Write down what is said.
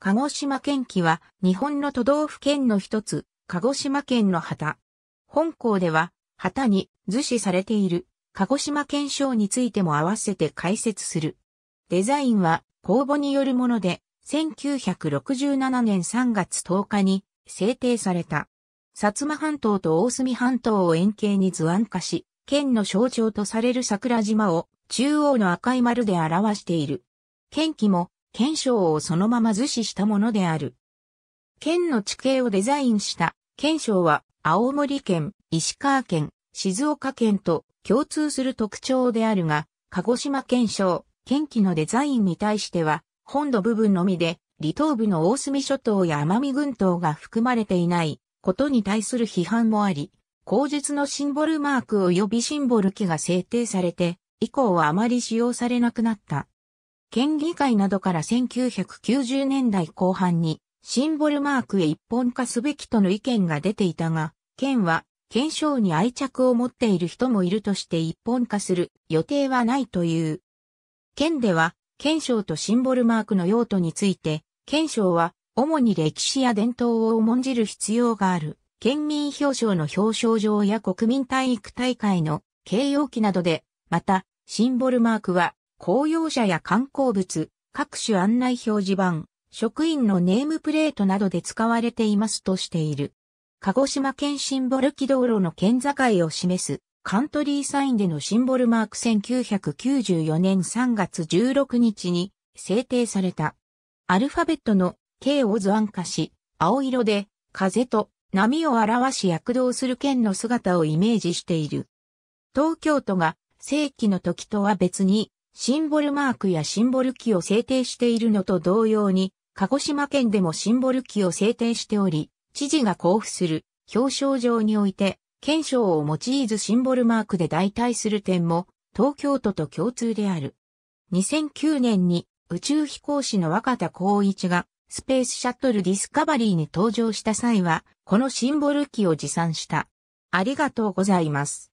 鹿児島県旗は日本の都道府県の一つ、鹿児島県の旗。本校では旗に図示されている鹿児島県章についても合わせて解説する。デザインは公募によるもので、1967年3月10日に制定された。薩摩半島と大隅半島を円形に図案化し、県の象徴とされる桜島を中央の赤い丸で表している。県旗も県省をそのまま図示したものである。県の地形をデザインした県省は青森県、石川県、静岡県と共通する特徴であるが、鹿児島県省、県旗のデザインに対しては、本土部分のみで、離島部の大隅諸島や奄美群島が含まれていないことに対する批判もあり、口述のシンボルマーク及びシンボル機が制定されて、以降はあまり使用されなくなった。県議会などから1990年代後半にシンボルマークへ一本化すべきとの意見が出ていたが、県は県章に愛着を持っている人もいるとして一本化する予定はないという。県では、県章とシンボルマークの用途について、県章は主に歴史や伝統を重んじる必要がある。県民表彰の表彰状や国民体育大会の形容記などで、また、シンボルマークは公用車や観光物、各種案内表示板、職員のネームプレートなどで使われていますとしている。鹿児島県シンボル機道路の県境を示すカントリーサインでのシンボルマーク1994年3月16日に制定された。アルファベットの K を図案化し、青色で風と波を表し躍動する県の姿をイメージしている。東京都が正規の時とは別にシンボルマークやシンボルキーを制定しているのと同様に、鹿児島県でもシンボルキーを制定しており、知事が交付する表彰状において、県章を用いずシンボルマークで代替する点も、東京都と共通である。2009年に宇宙飛行士の若田光一がスペースシャトルディスカバリーに登場した際は、このシンボル機を持参した。ありがとうございます。